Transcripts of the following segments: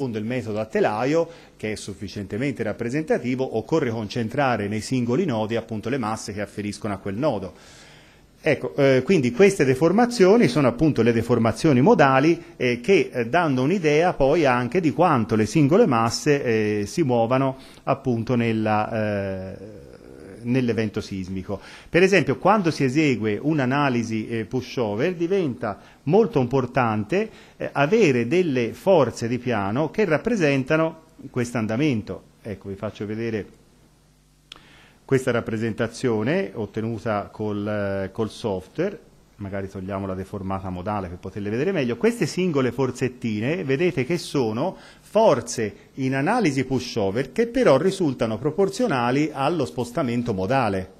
Secondo il metodo a telaio, che è sufficientemente rappresentativo, occorre concentrare nei singoli nodi appunto, le masse che afferiscono a quel nodo. Ecco, eh, quindi queste deformazioni sono appunto le deformazioni modali eh, che eh, danno un'idea poi anche di quanto le singole masse eh, si muovano appunto nella eh, nell'evento sismico. Per esempio, quando si esegue un'analisi eh, pushover diventa molto importante eh, avere delle forze di piano che rappresentano questo andamento. Ecco, vi faccio vedere questa rappresentazione ottenuta col, eh, col software magari togliamo la deformata modale per poterle vedere meglio, queste singole forzettine vedete che sono forze in analisi pushover che però risultano proporzionali allo spostamento modale.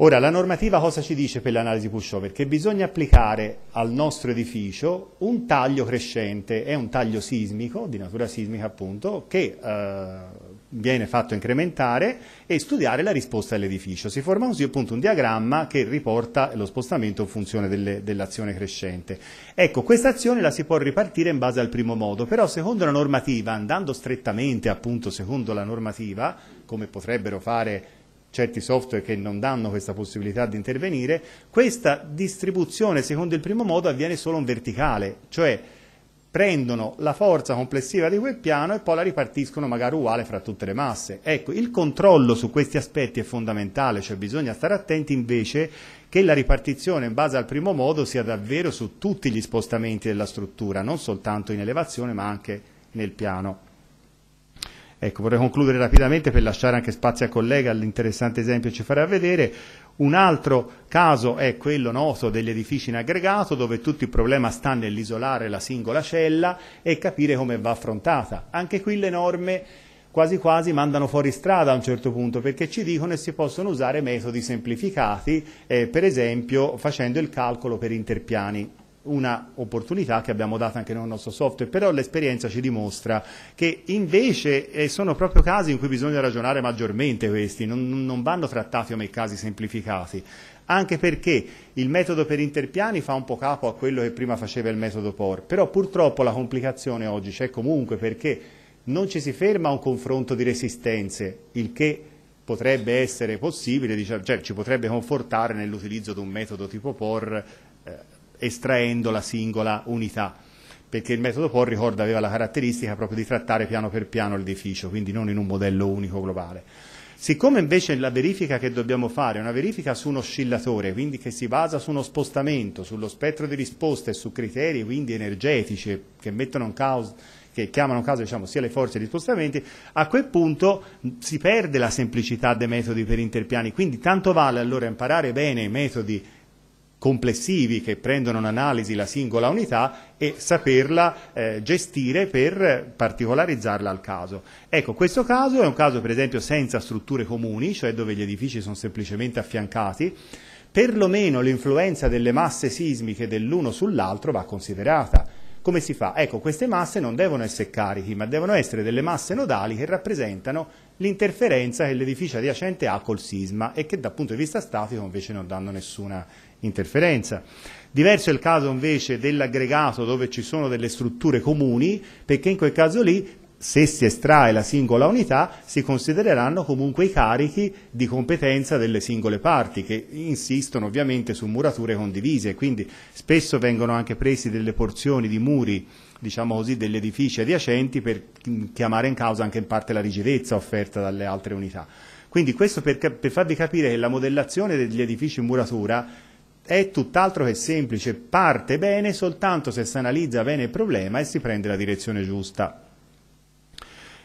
Ora, la normativa cosa ci dice per l'analisi pushover? Che bisogna applicare al nostro edificio un taglio crescente, è un taglio sismico, di natura sismica appunto, che... Eh, viene fatto incrementare e studiare la risposta dell'edificio. Si forma così appunto un diagramma che riporta lo spostamento in funzione delle, dell'azione crescente. Ecco, questa azione la si può ripartire in base al primo modo, però secondo la normativa, andando strettamente appunto secondo la normativa, come potrebbero fare certi software che non danno questa possibilità di intervenire, questa distribuzione secondo il primo modo avviene solo in verticale, cioè prendono la forza complessiva di quel piano e poi la ripartiscono magari uguale fra tutte le masse. Ecco, il controllo su questi aspetti è fondamentale, cioè bisogna stare attenti invece che la ripartizione in base al primo modo sia davvero su tutti gli spostamenti della struttura, non soltanto in elevazione ma anche nel piano. Ecco, vorrei concludere rapidamente per lasciare anche spazio al collega, all'interessante esempio che ci farà vedere. Un altro caso è quello noto degli edifici in aggregato dove tutto il problema sta nell'isolare la singola cella e capire come va affrontata. Anche qui le norme quasi quasi mandano fuori strada a un certo punto perché ci dicono che si possono usare metodi semplificati, eh, per esempio facendo il calcolo per interpiani una opportunità che abbiamo dato anche nel nostro software, però l'esperienza ci dimostra che invece eh, sono proprio casi in cui bisogna ragionare maggiormente questi, non, non vanno trattati come casi semplificati anche perché il metodo per interpiani fa un po' capo a quello che prima faceva il metodo POR, però purtroppo la complicazione oggi c'è comunque perché non ci si ferma a un confronto di resistenze, il che potrebbe essere possibile, cioè, ci potrebbe confortare nell'utilizzo di un metodo tipo POR eh, estraendo la singola unità, perché il metodo POR, ricorda, aveva la caratteristica proprio di trattare piano per piano l'edificio, quindi non in un modello unico globale. Siccome invece la verifica che dobbiamo fare è una verifica su un oscillatore, quindi che si basa su uno spostamento, sullo spettro di risposta e su criteri quindi energetici che, causa, che chiamano in causa diciamo, sia le forze di spostamenti, a quel punto si perde la semplicità dei metodi per interpiani, quindi tanto vale allora imparare bene i metodi complessivi che prendono in analisi la singola unità e saperla eh, gestire per particolarizzarla al caso. Ecco, questo caso è un caso per esempio senza strutture comuni, cioè dove gli edifici sono semplicemente affiancati, perlomeno l'influenza delle masse sismiche dell'uno sull'altro va considerata. Come si fa? Ecco, queste masse non devono essere carichi, ma devono essere delle masse nodali che rappresentano l'interferenza che l'edificio adiacente ha col sisma e che dal punto di vista statico invece non danno nessuna interferenza. Diverso è il caso invece dell'aggregato dove ci sono delle strutture comuni, perché in quel caso lì se si estrae la singola unità, si considereranno comunque i carichi di competenza delle singole parti, che insistono ovviamente su murature condivise, quindi spesso vengono anche presi delle porzioni di muri, diciamo così, degli edifici adiacenti per chiamare in causa anche in parte la rigidezza offerta dalle altre unità. Quindi questo per, per farvi capire che la modellazione degli edifici in muratura è tutt'altro che semplice, parte bene soltanto se si analizza bene il problema e si prende la direzione giusta.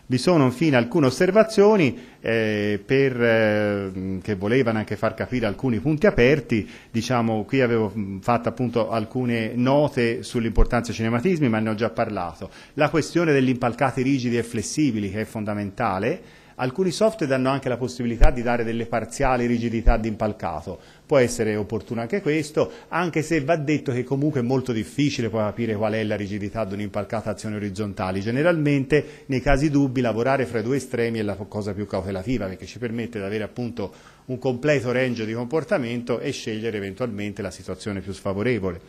Vi sono infine alcune osservazioni eh, per, eh, che volevano anche far capire alcuni punti aperti. Diciamo, qui avevo mm, fatto appunto alcune note sull'importanza dei cinematismi, ma ne ho già parlato. La questione degli impalcati rigidi e flessibili, che è fondamentale, Alcuni software danno anche la possibilità di dare delle parziali rigidità di impalcato, può essere opportuno anche questo, anche se va detto che comunque è molto difficile poi capire qual è la rigidità di un'impalcata azione orizzontale. Generalmente nei casi dubbi lavorare fra i due estremi è la cosa più cautelativa perché ci permette di avere appunto un completo range di comportamento e scegliere eventualmente la situazione più sfavorevole.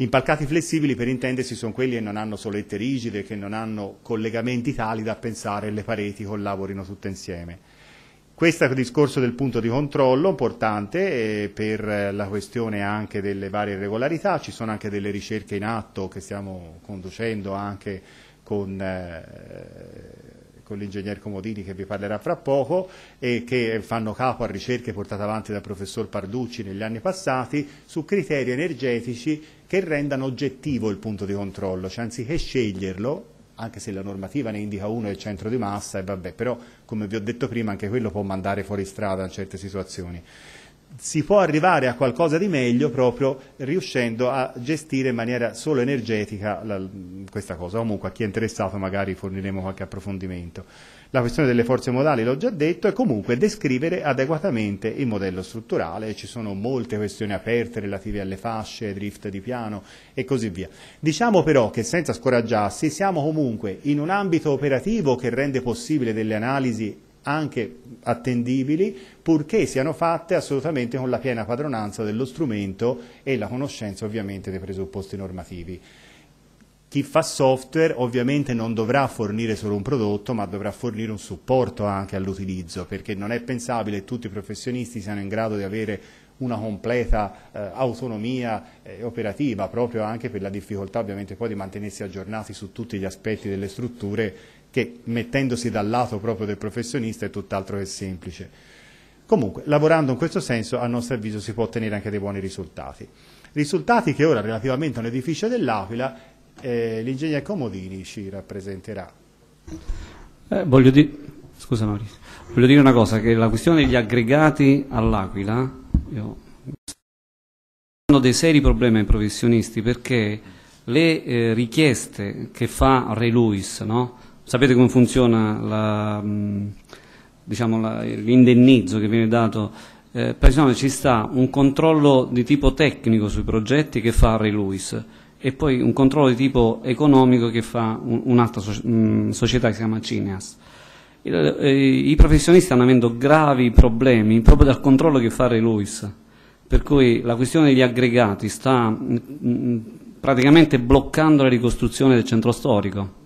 Gli impalcati flessibili, per intendersi, sono quelli che non hanno solette rigide, che non hanno collegamenti tali da pensare le pareti collaborino tutte insieme. Questo è il discorso del punto di controllo, importante eh, per la questione anche delle varie irregolarità, ci sono anche delle ricerche in atto che stiamo conducendo anche con eh, con l'ingegner Comodini che vi parlerà fra poco e che fanno capo a ricerche portate avanti dal professor Parducci negli anni passati su criteri energetici che rendano oggettivo il punto di controllo, cioè anziché sceglierlo, anche se la normativa ne indica uno è il centro di massa, e vabbè, però come vi ho detto prima anche quello può mandare fuori strada in certe situazioni si può arrivare a qualcosa di meglio proprio riuscendo a gestire in maniera solo energetica la, questa cosa. Comunque a chi è interessato magari forniremo qualche approfondimento. La questione delle forze modali l'ho già detto è comunque descrivere adeguatamente il modello strutturale, ci sono molte questioni aperte relative alle fasce, drift di piano e così via. Diciamo però che senza scoraggiarsi siamo comunque in un ambito operativo che rende possibile delle analisi anche attendibili, purché siano fatte assolutamente con la piena padronanza dello strumento e la conoscenza ovviamente dei presupposti normativi. Chi fa software ovviamente non dovrà fornire solo un prodotto, ma dovrà fornire un supporto anche all'utilizzo, perché non è pensabile che tutti i professionisti siano in grado di avere una completa eh, autonomia eh, operativa, proprio anche per la difficoltà ovviamente poi di mantenersi aggiornati su tutti gli aspetti delle strutture che mettendosi dal lato proprio del professionista è tutt'altro che semplice. Comunque, lavorando in questo senso, a nostro avviso si può ottenere anche dei buoni risultati. Risultati che ora, relativamente a un edificio dell'Aquila, eh, l'ingegner Comodini ci rappresenterà. Eh, voglio, di... Scusa, Maurizio. voglio dire una cosa, che la questione degli aggregati all'Aquila io... hanno dei seri problemi ai professionisti perché le eh, richieste che fa Ray Lewis, no? sapete come funziona mm, diciamo l'indennizzo che viene dato eh, per esempio ci sta un controllo di tipo tecnico sui progetti che fa Ray Lewis e poi un controllo di tipo economico che fa un'altra un mm, società che si chiama Cineas. Il, eh, I professionisti stanno avendo gravi problemi proprio dal controllo che fa Ray Lewis, per cui la questione degli aggregati sta mh, mm, mh, praticamente bloccando la ricostruzione del centro storico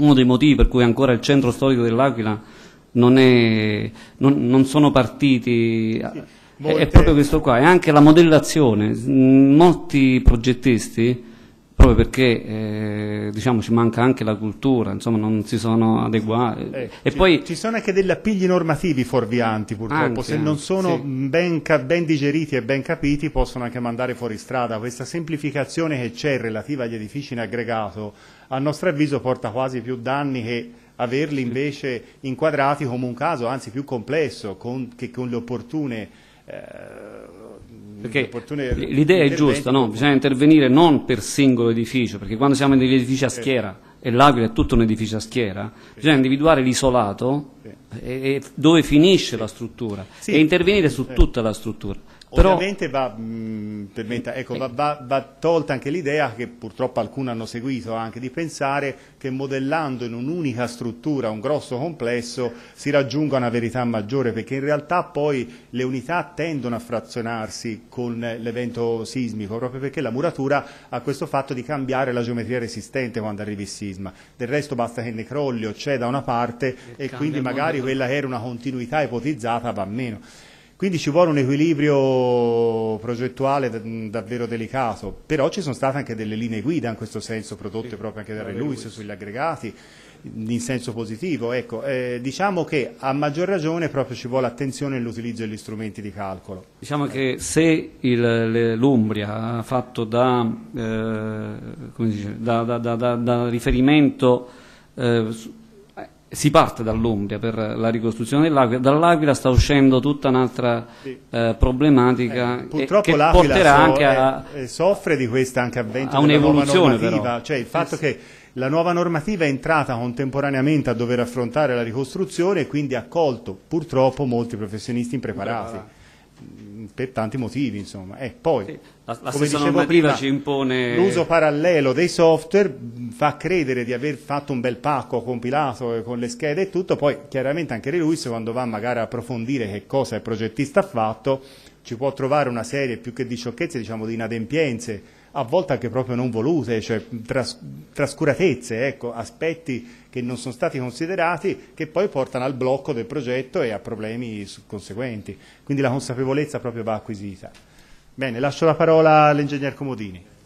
uno dei motivi per cui ancora il centro storico dell'Aquila non, è, non, non sono partiti... Molte... È proprio questo qua, è anche la modellazione. Molti progettisti, proprio perché eh, diciamo, ci manca anche la cultura, insomma, non si sono adeguati. Eh, ci, poi... ci, sono anche degli appigli normativi fuorvianti, purtroppo, anche, se non sono sì. ben, ben, digeriti e ben capiti possono anche mandare fuori strada. Questa semplificazione che c'è relativa agli edifici in aggregato a nostro avviso porta quasi più danni che averli invece inquadrati come un caso, anzi più complesso, con, che con le opportune... Eh, perché l'idea è giusta, no? bisogna intervenire non per singolo edificio, perché quando siamo negli edifici a eh. schiera e l'Aquila è tutto un edificio a schiera, bisogna individuare l'isolato e dove finisce la struttura e intervenire su tutta la struttura. Però... Ovviamente va, mh, mm, ecco, va, va, va, tolta anche l'idea che purtroppo alcuni hanno seguito anche di pensare che modellando in un'unica struttura un grosso complesso si raggiunga una verità maggiore perché in realtà poi le unità tendono a frazionarsi con l'evento sismico proprio perché la muratura ha questo fatto di cambiare la geometria resistente quando arrivi il sisma. Del resto basta che ne crolli c'è da una parte e, e quindi magari quella che era una continuità ipotizzata va meno. Quindi ci vuole un equilibrio progettuale davvero delicato, però ci sono state anche delle linee guida in questo senso prodotte sì, proprio anche da Ray sugli aggregati in senso positivo. Ecco, eh, diciamo che a maggior ragione proprio ci vuole attenzione nell'utilizzo degli strumenti di calcolo. Diciamo che se il, l'Umbria ha fatto da, eh, dice, da, da, da riferimento eh, si parte dall'Umbria per la ricostruzione dell'Aquila, dall'Aquila sta uscendo tutta un'altra sì. eh, problematica eh, purtroppo che porterà so, anche eh, a, eh, soffre di questa anche avvento a un'evoluzione però. Cioè il fatto sì. che la nuova normativa è entrata contemporaneamente a dover affrontare la ricostruzione e quindi ha colto purtroppo molti professionisti impreparati. Impreparati per tanti motivi. Insomma. Eh, poi, sì, la, la come dicevo prima, ci impone... l'uso parallelo dei software mm, fa credere di aver fatto un bel pacco compilato eh, con le schede e tutto, poi chiaramente anche Lewis quando va magari a approfondire che cosa il progettista ha fatto ci può trovare una serie più che di sciocchezze, diciamo di inadempienze a volte anche proprio non volute, cioè tras- trascuratezze, ecco, aspetti che non sono stati considerati che poi portano al blocco del progetto e a problemi conseguenti. Quindi la consapevolezza proprio va acquisita. Bene, lascio la parola all'ingegner Comodini.